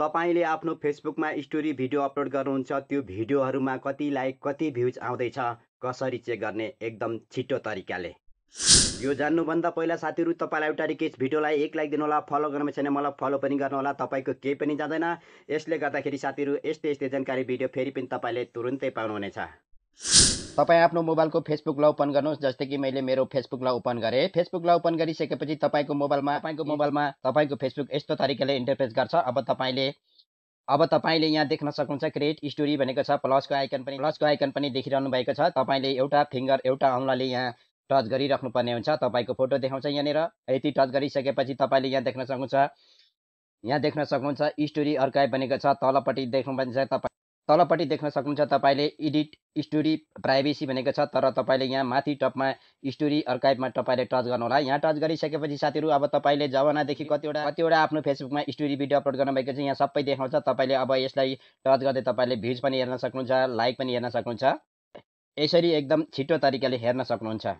तपाईँले आफ्नो फेसबुकमा स्टोरी भिडियो अपलोड गर्नुहुन्छ त्यो भिडियोहरूमा कति लाइक कति भ्युज आउँदैछ कसरी चेक गर्ने एकदम छिटो तरिकाले यो जान्नुभन्दा पहिला साथीहरू तपाईँलाई एउटा रिक्वेस्ट भिडियोलाई एक लाइक दिनुहोला फलो गर्नु छैन मलाई फलो पनि गर्नुहोला तपाईँको केही पनि जाँदैन यसले गर्दाखेरि साथीहरू यस्तै यस्तै जानकारी भिडियो फेरि पनि तपाईँले तुरुन्तै पाउनुहुनेछ तपाईँ आफ्नो मोबाइलको फेसबुकलाई ओपन गर्नुहोस् जस्तै कि मैले मेरो फेसबुकलाई ओपन गरेँ फेसबुकलाई ओपन गरिसकेपछि तपाईँको मोबाइलमा तपाईँको मोबाइलमा तपाईँको फेसबुक यस्तो तरिकाले इन्टरफेस गर्छ अब तपाईँले अब तपाईँले यहाँ देख्न सक्नुहुन्छ क्रिएट स्टोरी भनेको छ प्लसको आइकन पनि प्लसको आइकन पनि देखिरहनु भएको छ तपाईँले एउटा फिङ्गर एउटा औँलाले यहाँ टच गरिराख्नुपर्ने हुन्छ तपाईँको फोटो देखाउँछ यहाँनिर यति टच गरिसकेपछि तपाईँले यहाँ देख्न सक्नुहुन्छ यहाँ देख्न सक्नुहुन्छ स्टोरी अर्काइभ भनेको छ तलपट्टि देख्नु पनि छ तपाईँ तलपट्टि देख्न सक्नुहुन्छ तपाईँले एडिट स्टोरी प्राइभेसी भनेको छ तर तपाईँले यहाँ माथि टपमा स्टोरी अर्काइभमा तपाईँले टच गर्नुहोला यहाँ टच गरिसकेपछि साथीहरू अब तपाईँले जमानादेखि कतिवटा कतिवटा आफ्नो फेसबुकमा स्टोरी भिडियो अपलोड गर्नुभएको छ यहाँ सबै देखाउँछ तपाईँले अब यसलाई टच गर्दै तपाईँले भ्युज पनि हेर्न सक्नुहुन्छ लाइक पनि हेर्न सक्नुहुन्छ यसरी एकदम छिटो तरिकाले हेर्न सक्नुहुन्छ